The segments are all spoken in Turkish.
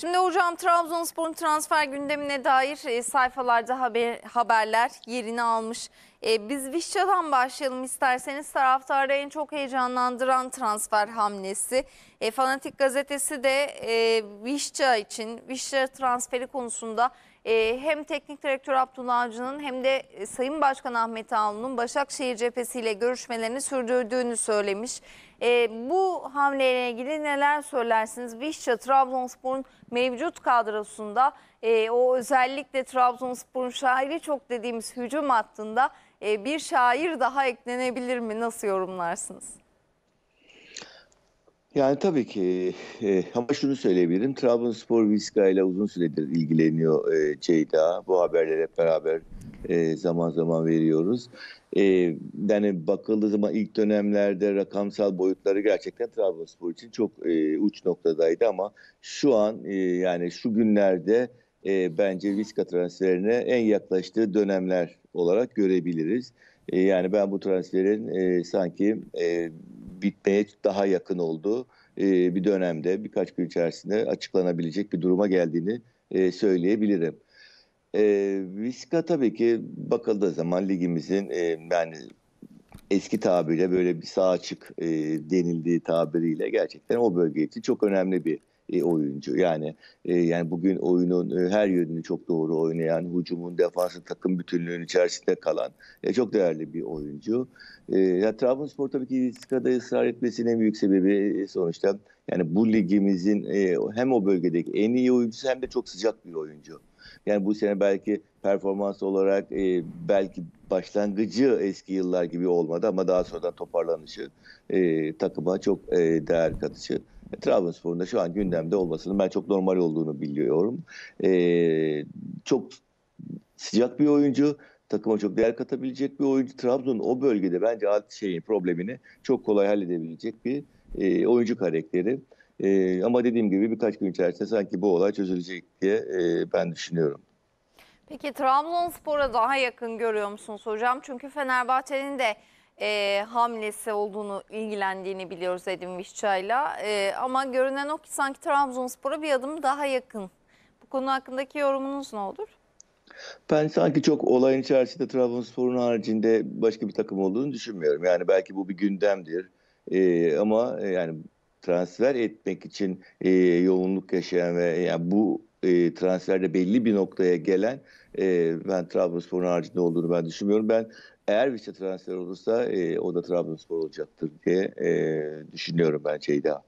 Şimdi hocam Trabzonspor'un transfer gündemine dair e, sayfalarda haber, haberler yerini almış. E, biz Vişça'dan başlayalım isterseniz. Taraftarı en çok heyecanlandıran transfer hamlesi. E, Fanatik gazetesi de e, Vişça için, Vişça transferi konusunda ee, hem teknik direktör Abdullah Avcı'nın hem de e, Sayın Başkan Ahmet Ağlu'nun Başakşehir cephesiyle görüşmelerini sürdürdüğünü söylemiş. E, bu hamleyle ilgili neler söylersiniz? Vişça Trabzonspor'un mevcut kadrosunda e, o özellikle Trabzonspor'un şairi çok dediğimiz hücum hattında e, bir şair daha eklenebilir mi? Nasıl yorumlarsınız? Yani tabii ki e, ama şunu söyleyebilirim. Trabzonspor Viska ile uzun süredir ilgileniyor e, Ceyda. Bu haberleri hep beraber e, zaman zaman veriyoruz. E, yani bakıldığı zaman ilk dönemlerde rakamsal boyutları gerçekten Trabzonspor için çok e, uç noktadaydı ama şu an e, yani şu günlerde e, bence Viska transferine en yaklaştığı dönemler olarak görebiliriz. E, yani ben bu transferin e, sanki e, bitmeye daha yakın olduğu e, bir dönemde birkaç gün içerisinde açıklanabilecek bir duruma geldiğini e, söyleyebilirim. E, Viska tabii ki bakıldığı zaman ligimizin e, yani eski tabirle böyle bir sağ açık e, denildiği tabiriyle gerçekten o bölge için çok önemli bir oyuncu. Yani e, yani bugün oyunun e, her yönünü çok doğru oynayan, hücumun defansın, takım bütünlüğünün içerisinde kalan e, çok değerli bir oyuncu. E, ya Trabzonspor tabii ki İstikada ısrar etmesinin en büyük sebebi e, sonuçta yani bu ligimizin e, hem o bölgedeki en iyi oyuncusu hem de çok sıcak bir oyuncu. Yani bu sene belki performans olarak e, belki başlangıcı eski yıllar gibi olmadı ama daha sonradan toparlanışı e, takıma çok e, değer katışı e, Trabzonspor'un da şu an gündemde olmasının ben çok normal olduğunu biliyorum. Ee, çok sıcak bir oyuncu takıma çok değer katabilecek bir oyuncu. Trabzon o bölgede bence alt şeyin problemini çok kolay halledebilecek bir e, oyuncu karakteri. E, ama dediğim gibi birkaç gün içerisinde sanki bu olay çözülecek diye e, ben düşünüyorum. Peki Trabzonspor'a daha yakın görüyor musunuz hocam? Çünkü Fenerbahçe'nin de e, hamlesi olduğunu ilgilendiğini biliyoruz Edin Vişça'yla. E, ama görünen o ki sanki Trabzonspor'a bir adım daha yakın. Bu konu hakkındaki yorumunuz ne olur? Ben sanki çok olayın içerisinde Trabzonspor'un haricinde başka bir takım olduğunu düşünmüyorum. Yani belki bu bir gündemdir. E, ama e, yani transfer etmek için e, yoğunluk yaşayan ve yani bu e, transferde belli bir noktaya gelen e, ben Trabzonspor'un haricinde olduğunu ben düşünmüyorum. Ben eğer Vişça transfer olursa e, o da Trabzonspor olacaktır diye e, düşünüyorum ben Ceyda.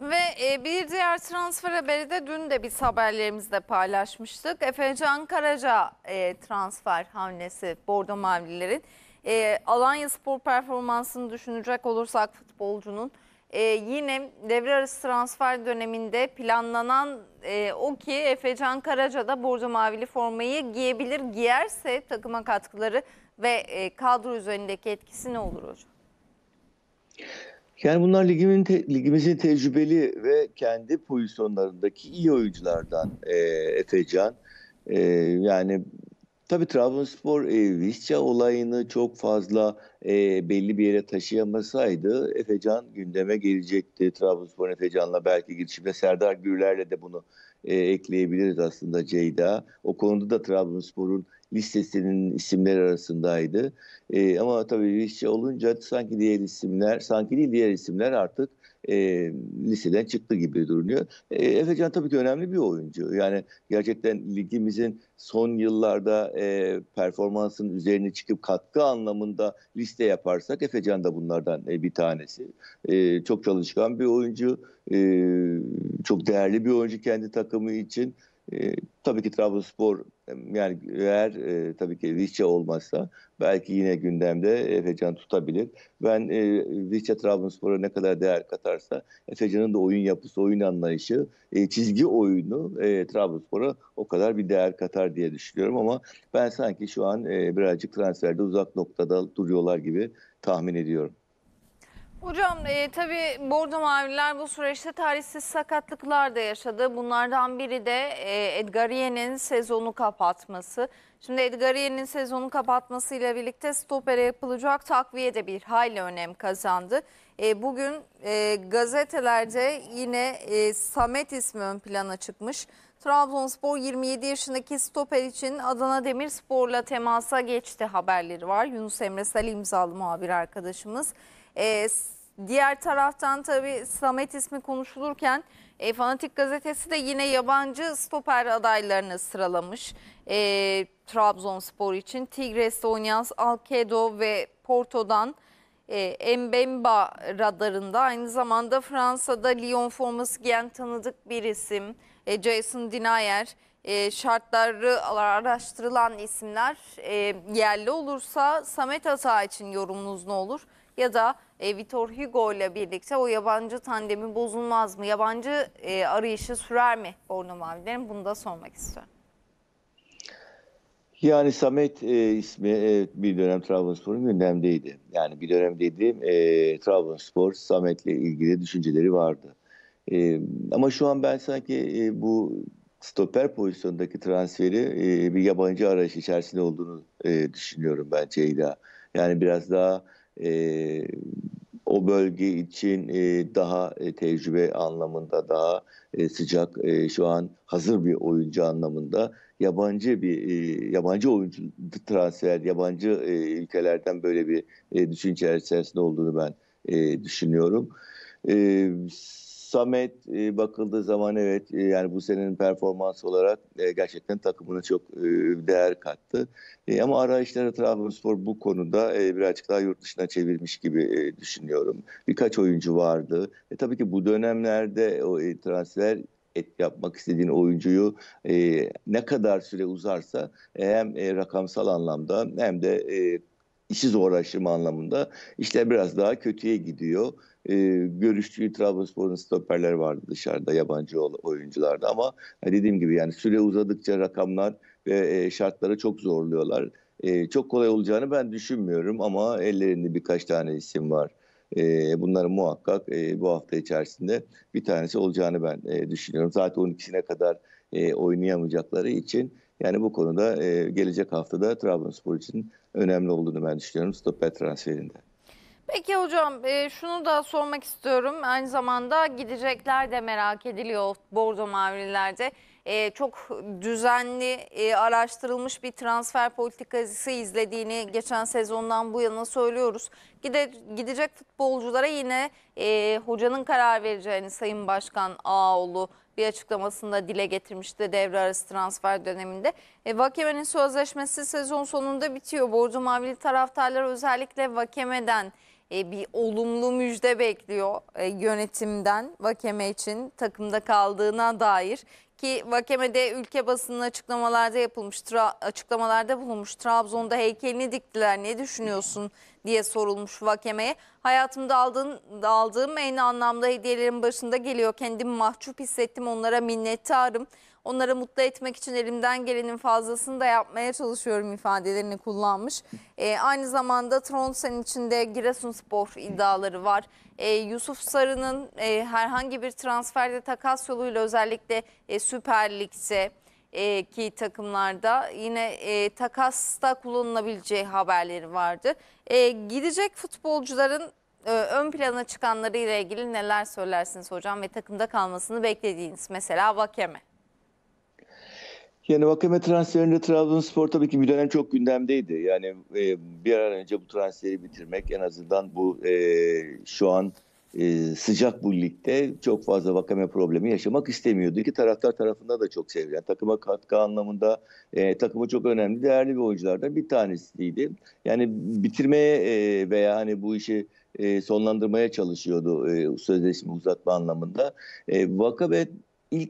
Ve e, bir diğer transfer haberi de dün de biz haberlerimizde paylaşmıştık. Efecan Karaca e, transfer hamlesi Bordo Mavlilerin. E, Alanya Spor performansını düşünecek olursak futbolcunun ee, yine devre arası transfer döneminde planlanan e, o ki Efecan Karaca da bordo mavili formayı giyebilir. Giyerse takıma katkıları ve e, kadro üzerindeki etkisi ne olur hocam? Yani bunlar ligimin te, ligimizin tecrübeli ve kendi pozisyonlarındaki iyi oyunculardan e, Efecan. E, yani Tabii Trabzonspor e, Visca olayını çok fazla e, belli bir yere taşıyamasaydı Efecan gündeme gelecekti. Trabzonspor Efecan'la belki girişimde Serdar Gürler'le de bunu e, ekleyebiliriz aslında Ceyda. O konuda da Trabzonspor'un listesinin isimleri arasındaydı. E, ama tabii Rişçi olunca sanki diğer isimler, sanki değil diğer isimler artık e, liseden çıktı gibi duruyor. E, Efecan tabii ki önemli bir oyuncu. Yani gerçekten ligimizin son yıllarda e, performansın üzerine çıkıp katkı anlamında liste yaparsak Efecan da bunlardan e, bir tanesi. E, çok çalışkan bir oyuncu, e, çok değerli bir oyuncu kendi takımı için. E, tabii ki Trabzonspor yani eğer e, tabii ki Vişça olmazsa belki yine gündemde Efecan tutabilir. Ben e, Vişça Trabzonspor'a ne kadar değer katarsa Efecan'ın da oyun yapısı, oyun anlayışı, e, çizgi oyunu e, Trabzonspor'a o kadar bir değer katar diye düşünüyorum ama ben sanki şu an e, birazcık transferde uzak noktada duruyorlar gibi tahmin ediyorum. Hocam e, tabii Bordo Maviler bu süreçte tarihsiz sakatlıklar da yaşadı. Bunlardan biri de e, Edgariye'nin sezonu kapatması. Şimdi Edgariye'nin sezonu kapatmasıyla birlikte stopere yapılacak takviye de bir hayli önem kazandı. E, bugün e, gazetelerde yine e, Samet ismi ön plana çıkmış. Trabzonspor 27 yaşındaki stoper için Adana Demirspor'la temasa geçti haberleri var. Yunus Emre Salim imzalı muhabir arkadaşımız. E, diğer taraftan tabii Samet ismi konuşulurken e, Fanatik Gazetesi de yine yabancı stoper adaylarını sıralamış. E, Trabzonspor için Tigres'te oynayan Alkedo ve Porto'dan e, Mbemba radarında aynı zamanda Fransa'da Lyon forması giyen tanıdık bir isim e, Jason Dinayer e, şartları araştırılan isimler e, yerli olursa Samet Ata için yorumunuz ne olur? ya da e, Vitor Hugo ile birlikte o yabancı tandemi bozulmaz mı? Yabancı e, arayışı sürer mi Borno Mavilerin? Bunu da sormak istiyorum. Yani Samet e, ismi e, bir dönem Trabzonspor'un gündemdeydi. Yani bir dönem dediğim e, Trabzonspor Samet'le ilgili düşünceleri vardı. E, ama şu an ben sanki e, bu stoper pozisyondaki transferi e, bir yabancı arayış içerisinde olduğunu e, düşünüyorum ben Ceyda. Yani biraz daha e, o bölge için e, daha e, tecrübe anlamında daha e, sıcak e, şu an hazır bir oyuncu anlamında yabancı bir e, yabancı oyuncu transfer yabancı e, ülkelerden böyle bir e, düşünce içerisinde olduğunu ben e, düşünüyorum. E, Samet e, bakıldığı zaman evet e, yani bu senenin performans olarak e, gerçekten takımına çok e, değer kattı. E, ama arayışları Trabzonspor bu konuda e, birazcık daha yurt dışına çevirmiş gibi e, düşünüyorum. Birkaç oyuncu vardı. E, tabii ki bu dönemlerde o e, transfer et yapmak istediğin oyuncuyu e, ne kadar süre uzarsa e, hem e, rakamsal anlamda hem de e, işi zorlaştırma anlamında işler biraz daha kötüye gidiyor e, görüştüğü Trabzonspor'un stoperleri vardı dışarıda yabancı oyuncularda ama e, dediğim gibi yani süre uzadıkça rakamlar ve e, şartları çok zorluyorlar. E, çok kolay olacağını ben düşünmüyorum ama ellerinde birkaç tane isim var. E, bunların muhakkak e, bu hafta içerisinde bir tanesi olacağını ben e, düşünüyorum. Zaten 12'sine kadar e, oynayamayacakları için yani bu konuda e, gelecek haftada Trabzonspor için önemli olduğunu ben düşünüyorum stoper transferinde. Peki hocam e, şunu da sormak istiyorum. Aynı zamanda gidecekler de merak ediliyor bordo mavililerde. E, çok düzenli e, araştırılmış bir transfer politikası izlediğini geçen sezondan bu yana söylüyoruz. Gide, gidecek futbolculara yine hocanın karar vereceğini hani Sayın Başkan Ağoğlu bir açıklamasında dile getirmişti devre arası transfer döneminde. E, Vakeme'nin sözleşmesi sezon sonunda bitiyor. Borcu Mavili taraftarları özellikle Vakeme'den e, bir olumlu müjde bekliyor e, yönetimden Vakeme için takımda kaldığına dair ki Vakeme'de ülke basının açıklamalarda yapılmış açıklamalarda bulunmuş Trabzon'da heykelini diktiler ne düşünüyorsun diye sorulmuş Vakeme'ye. Hayatımda aldığım, aldığım en anlamda hediyelerin başında geliyor kendimi mahcup hissettim onlara minnettarım. Onları mutlu etmek için elimden gelenin fazlasını da yapmaya çalışıyorum ifadelerini kullanmış. E, aynı zamanda Tronsen içinde Giresunspor iddiaları var. E, Yusuf Sarı'nın e, herhangi bir transferde takas yoluyla özellikle e, Süper Lig'de e, ki takımlarda yine e, takasta kullanılabileceği haberleri vardı. E, gidecek futbolcuların e, ön plana çıkanları ile ilgili neler söylersiniz hocam ve takımda kalmasını beklediğiniz mesela Vakeme. Yani Vakame transferinde Trabzonspor tabii ki bir dönem çok gündemdeydi. Yani e, bir an önce bu transferi bitirmek en azından bu e, şu an e, sıcak bu ligde çok fazla vakame problemi yaşamak istemiyordu ki taraftar tarafında da çok sevilen. Takıma katkı anlamında e, takıma çok önemli değerli bir oyunculardan bir tanesiydi. Yani bitirmeye e, veya hani bu işi e, sonlandırmaya çalışıyordu e, sözleşme uzatma anlamında. E, Vakabe ilk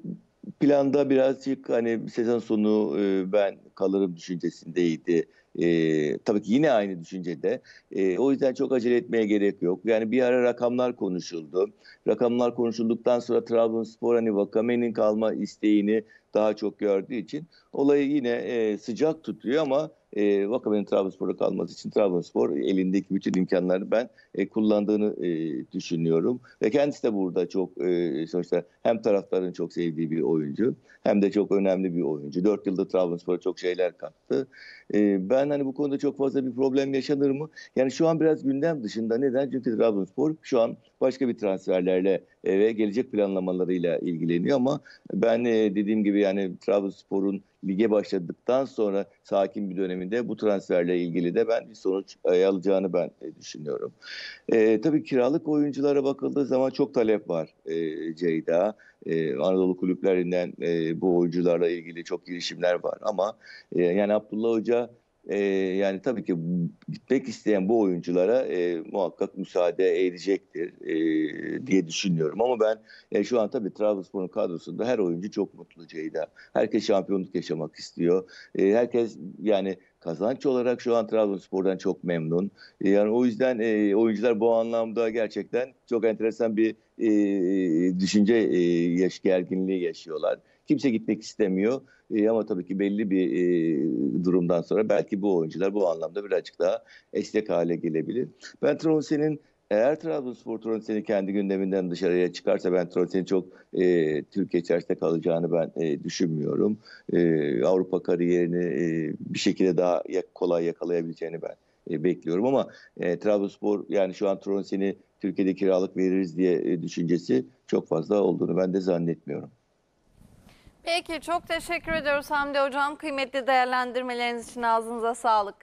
planda birazcık hani sezon sonu e, ben kalırım düşüncesindeydi. E, tabii ki yine aynı düşüncede. E, o yüzden çok acele etmeye gerek yok. Yani bir ara rakamlar konuşuldu. Rakamlar konuşulduktan sonra Trabzonspor hani Vakame'nin kalma isteğini daha çok gördüğü için olayı yine e, sıcak tutuyor ama e, Vakabe'nin Trabzonspor'a kalması için Trabzonspor elindeki bütün imkanları ben e, kullandığını e, düşünüyorum. Ve kendisi de burada çok e, sonuçta hem taraftarın çok sevdiği bir oyuncu hem de çok önemli bir oyuncu. Dört yılda Trabzonspor'a çok şeyler kattı. E, ben hani bu konuda çok fazla bir problem yaşanır mı? Yani şu an biraz gündem dışında. Neden? Çünkü Trabzonspor şu an başka bir transferlerle e, ve gelecek planlamalarıyla ilgileniyor ama ben e, dediğim gibi yani Trabzonspor'un lige başladıktan sonra sakin bir döneminde bu transferle ilgili de ben bir sonuç e, alacağını ben e, düşünüyorum. E, tabii kiralık oyunculara bakıldığı zaman çok talep var e, Ceyda. E, Anadolu kulüplerinden e, bu oyuncularla ilgili çok girişimler var ama e, yani Abdullah Hoca e, yani tabii ki gitmek isteyen bu oyunculara e, muhakkak müsaade edecektir e, diye düşünüyorum. Ama ben e, şu an tabii Trabzonspor'un kadrosunda her oyuncu çok mutlu Ceyda. Herkes şampiyonluk yaşamak istiyor. E, herkes yani Kazanç olarak şu an Trabzonspor'dan çok memnun. E, yani o yüzden e, oyuncular bu anlamda gerçekten çok enteresan bir e, düşünce e, yaş gerginliği yaşıyorlar. Kimse gitmek istemiyor e, ama tabii ki belli bir e, durumdan sonra belki bu oyuncular bu anlamda birazcık daha esnek hale gelebilir. Ben Trabzonspor'un eğer Trabzonspor Trondheim'i kendi gündeminden dışarıya çıkarsa ben Trondheim'in çok e, Türkiye içerisinde kalacağını ben e, düşünmüyorum. E, Avrupa kariyerini e, bir şekilde daha yak, kolay yakalayabileceğini ben e, bekliyorum ama e, Trabzonspor yani şu an Trondheim'i Türkiye'de kiralık veririz diye e, düşüncesi çok fazla olduğunu ben de zannetmiyorum. Peki çok teşekkür ediyoruz Hamdi Hocam. Kıymetli değerlendirmeleriniz için ağzınıza sağlık.